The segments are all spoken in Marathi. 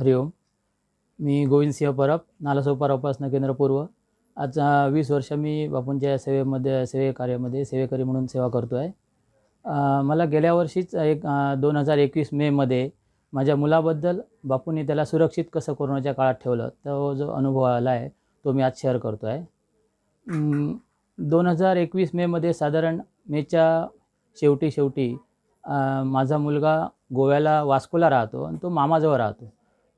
हरिओम मी गोविंद सिंह परब नालासोपार उपासना केंद्र पूर्व आज वीस वर्ष मी बापूंच्या सेवेमध्ये सेवे कार्यामध्ये सेवेकरी म्हणून सेवा करतो आहे मला गेल्या वर्षीच एक दोन हजार एकवीस मेमध्ये माझ्या मुलाबद्दल बापूंनी त्याला सुरक्षित कसं कोरोनाच्या काळात ठेवलं तो जो अनुभव आला आहे तो मी आज शेअर करतो आहे दोन हजार एकवीस मेमध्ये साधारण मेच्या शेवटी शेवटी माझा मुलगा गोव्याला वास्कोला राहतो आणि तो मामाजवळ राहतो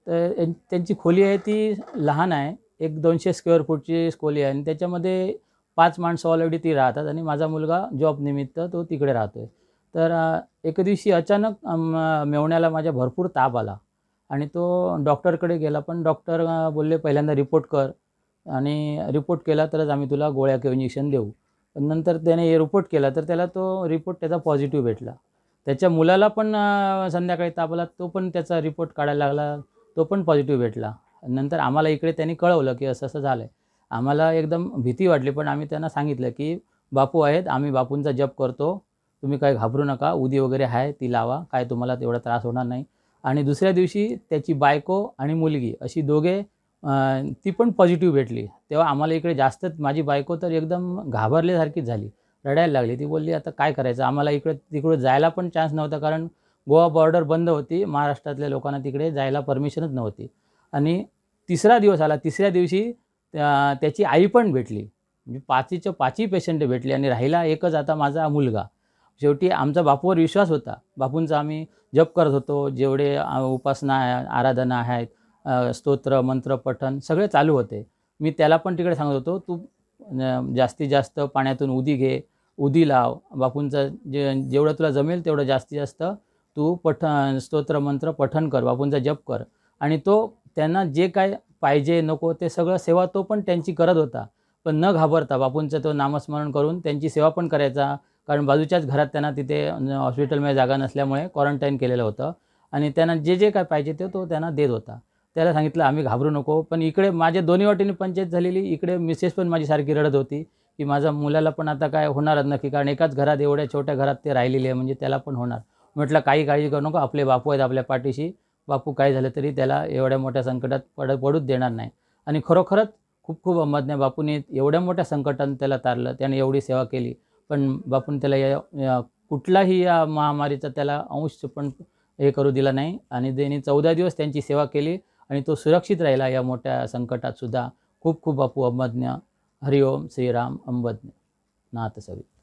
तर त्यांची खोली आहे ती लहान आहे एक दोनशे स्क्वेअर फूटची खोली आहे आणि त्याच्यामध्ये पाच माणसं ऑलरेडी ती राहतात आणि माझा मुलगा जॉब निमित्त तो तिकडे राहतो आहे तर एक दिवशी अचानक मेवण्याला माझ्या भरपूर ताप आला आणि तो डॉक्टरकडे गेला पण डॉक्टर बोलले पहिल्यांदा रिपोर्ट कर आणि रिपोर्ट केला तरच आम्ही तुला गोळ्या किंवा इंजेक्शन देऊ पण नंतर त्याने रिपोर्ट केला तर त्याला तो रिपोर्ट त्याचा पॉझिटिव्ह भेटला त्याच्या मुलाला पण संध्याकाळी ताप आला तो पण त्याचा रिपोर्ट काढायला लागला तो पण पॉझिटिव्ह भेटला नंतर आम्हाला इकडे त्यांनी कळवलं की असं असं झालं आहे आम्हाला एकदम भीती वाटली पण आम्ही त्यांना सांगितलं की बापू आहेत आम्ही बापूंचा जप करतो तुम्ही काय घाबरू नका उदी वगैरे आहे ती लावा काय तुम्हाला तेवढा त्रास होणार नाही आणि दुसऱ्या दिवशी त्याची बायको आणि मुलगी अशी दोघे ती पण पॉझिटिव्ह भेटली तेव्हा आम्हाला इकडे जास्त माझी बायको तर एकदम घाबरल्यासारखीच झाली रडायला लागली ती बोलली आता काय करायचं आम्हाला इकडे तिकडे जायला पण चान्स नव्हता कारण गोवा बॉर्डर बंद होती महाराष्ट्रातल्या लोकांना तिकडे जायला परमिशनच नव्हती आणि तिसरा दिवस आला तिसऱ्या दिवशी त्याची आई पण भेटली म्हणजे पाचीच्या पाचही पेशंट भेटले आणि राहिला एकच आता माझा मुलगा शेवटी आमचा बापूवर विश्वास होता बापूंचा आम्ही जप करत होतो जेवढे उपासना आराधना आहेत स्तोत्र मंत्र पठण सगळे चालू होते मी त्याला पण तिकडे सांगत होतो तू जास्तीत जास्त पाण्यातून उदी घे उदी लाव बापूंचं जे जेवढं तुला जमेल तेवढं जास्तीत जास्त तू पठन स्तोत्रमंत्र पठन कर बापूंचा जप कर आणि तो त्यांना जे काय पाहिजे नको ते सगळं सेवा तो पण त्यांची करत होता पण न घाबरता बापूंचं तो नामस्मरण करून त्यांची सेवा पण करायचा कारण बाजूच्याच घरात त्यांना तिथे हॉस्पिटलमध्ये जागा नसल्यामुळे क्वारंटाईन केलेलं होतं आणि त्यांना जे जे काय पाहिजे ते तो त्यांना देत होता त्याला सांगितलं आम्ही घाबरू नको पण इकडे माझ्या दोन्ही वाटेने पंचायत झालेली इकडे मिसेस पण माझी सारखी रडत होती की माझ्या मुलाला पण आता काय होणारच नक्की कारण एकाच घरात एवढ्या छोट्या घरात ते राहिलेले आहे म्हणजे त्याला पण होणार म्हटलं काही काळजी करू नको आपले बापू आहेत आपल्या पाठीशी बापू काय झालं तरी त्याला एवढ्या मोठ्या संकटात पड पडूच देणार नाही आणि खरोखरच खूप खूप अहमदने बापूने एवढ्या मोठ्या संकटानं त्याला तारलं त्याने एवढी सेवा केली पण बापून त्याला या कुठलाही या महामारीचा त्याला अंश पण हे करू दिला नाही आणि त्यांनी चौदा दिवस त्यांची सेवा केली आणि तो सुरक्षित राहिला या मोठ्या संकटातसुद्धा खूप खूप बापू अहमदज्ञ हरिओम श्रीराम अंबज्ञ नाथ सवी